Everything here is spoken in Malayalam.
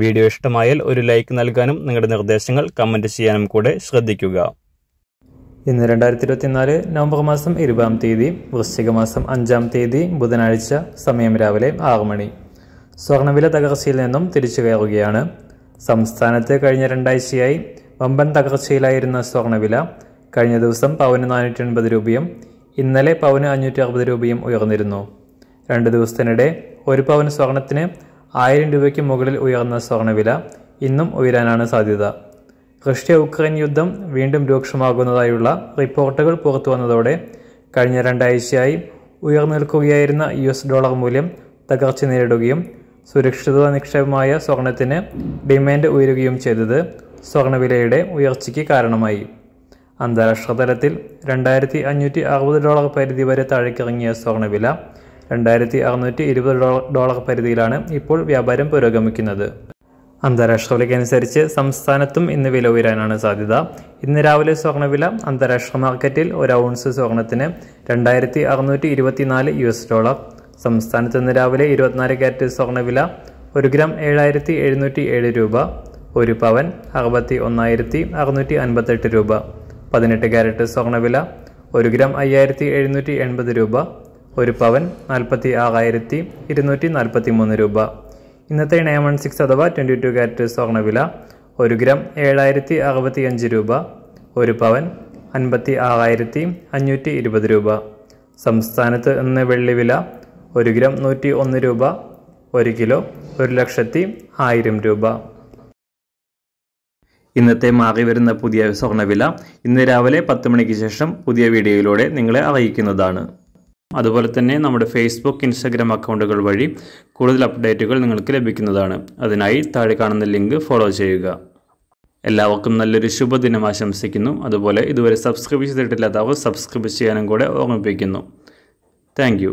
വീഡിയോ ഇഷ്ടമായാൽ ഒരു ലൈക്ക് നൽകാനും നിങ്ങളുടെ നിർദ്ദേശങ്ങൾ കമൻറ്റ് ചെയ്യാനും കൂടെ ശ്രദ്ധിക്കുക ഇന്ന് രണ്ടായിരത്തി ഇരുപത്തിനാല് നവംബർ മാസം ഇരുപതാം തീയതി വൃശ്ചിക മാസം അഞ്ചാം തീയതി ബുധനാഴ്ച സമയം രാവിലെ ആറു മണി സ്വർണ്ണവില തകർച്ചയിൽ നിന്നും തിരിച്ചു കയറുകയാണ് സംസ്ഥാനത്ത് കഴിഞ്ഞ രണ്ടാഴ്ചയായി വമ്പൻ തകർച്ചയിലായിരുന്ന സ്വർണ്ണവില കഴിഞ്ഞ ദിവസം പവന് നാനൂറ്റി എൺപത് രൂപയും ഇന്നലെ പവന് അഞ്ഞൂറ്റി അറുപത് രൂപയും ഉയർന്നിരുന്നു രണ്ട് ദിവസത്തിനിടെ ഒരു പവന് സ്വർണത്തിന് ആയിരം രൂപയ്ക്ക് മുകളിൽ ഉയർന്ന സ്വർണ്ണവില ഇന്നും ഉയരാനാണ് സാധ്യത റഷ്യ ഉക്രൈൻ യുദ്ധം വീണ്ടും രൂക്ഷമാകുന്നതായുള്ള റിപ്പോർട്ടുകൾ പുറത്തു വന്നതോടെ കഴിഞ്ഞ രണ്ടാഴ്ചയായി ഉയർന്നു യു എസ് ഡോളർ മൂല്യം തകർച്ച നേരിടുകയും സുരക്ഷിത നിക്ഷേപമായ സ്വർണത്തിന് ഡിമാൻഡ് ഉയരുകയും ചെയ്തത് സ്വർണ്ണവിലയുടെ ഉയർച്ചയ്ക്ക് കാരണമായി അന്താരാഷ്ട്ര തലത്തിൽ രണ്ടായിരത്തി അഞ്ഞൂറ്റി അറുപത് ഡോളർ പരിധി വരെ താഴേക്കിറങ്ങിയ സ്വർണ്ണവില രണ്ടായിരത്തി അറുന്നൂറ്റി ഇരുപത് ഡോളർ പരിധിയിലാണ് ഇപ്പോൾ വ്യാപാരം പുരോഗമിക്കുന്നത് അന്താരാഷ്ട്ര വിലയ്ക്കനുസരിച്ച് സംസ്ഥാനത്തും ഇന്ന് വില ഉയരാനാണ് സാധ്യത ഇന്ന് രാവിലെ സ്വർണ്ണവില അന്താരാഷ്ട്ര മാർക്കറ്റിൽ ഒരു ഔൺസ് സ്വർണത്തിന് രണ്ടായിരത്തി അറുന്നൂറ്റി ഇരുപത്തിനാല് യു എസ് ഡോളർ സംസ്ഥാനത്ത് ഇന്ന് രാവിലെ ഇരുപത്തിനാല് കാറ്റ് സ്വർണ്ണവില ഒരു ഗ്രാം ഏഴായിരത്തി എഴുന്നൂറ്റി ഏഴ് രൂപ ഒരു പവൻ അറുപത്തി ഒന്നായിരത്തി അറുന്നൂറ്റി അൻപത്തെട്ട് രൂപ പതിനെട്ട് ക്യാരറ്റ് സ്വർണ്ണവില ഒരു ഗ്രാം അയ്യായിരത്തി എഴുന്നൂറ്റി എൺപത് രൂപ ഒരു പവൻ നാൽപ്പത്തി ആറായിരത്തി ഇരുന്നൂറ്റി നാൽപ്പത്തി മൂന്ന് രൂപ ഇന്നത്തെ നയൻ വൺ സിക്സ് അഥവാ ട്വൻറ്റി ടു ക്യാരറ്റ് സ്വർണ്ണവില ഒരു ഗ്രാം ഏഴായിരത്തി അറുപത്തി അഞ്ച് രൂപ ഒരു പവൻ അൻപത്തി ആറായിരത്തി അഞ്ഞൂറ്റി ഇരുപത് രൂപ സംസ്ഥാനത്ത് ഇന്ന് വെള്ളി വില ഒരു ഗ്രാം നൂറ്റി ഒന്ന് രൂപ ഒരു കിലോ ഒരു ലക്ഷത്തി ആയിരം രൂപ ഇന്നത്തെ മാറി വരുന്ന പുതിയ സ്വർണ്ണവില ഇന്ന് രാവിലെ പത്ത് മണിക്ക് ശേഷം പുതിയ വീഡിയോയിലൂടെ നിങ്ങളെ അറിയിക്കുന്നതാണ് അതുപോലെ തന്നെ നമ്മുടെ ഫേസ്ബുക്ക് ഇൻസ്റ്റഗ്രാം അക്കൗണ്ടുകൾ വഴി കൂടുതൽ അപ്ഡേറ്റുകൾ നിങ്ങൾക്ക് ലഭിക്കുന്നതാണ് അതിനായി താഴെ കാണുന്ന ലിങ്ക് ഫോളോ ചെയ്യുക എല്ലാവർക്കും നല്ലൊരു ശുഭദിനം ആശംസിക്കുന്നു അതുപോലെ ഇതുവരെ സബ്സ്ക്രൈബ് ചെയ്തിട്ടില്ലാത്തവർ സബ്സ്ക്രൈബ് ചെയ്യാനും കൂടെ ഓർമ്മിപ്പിക്കുന്നു താങ്ക്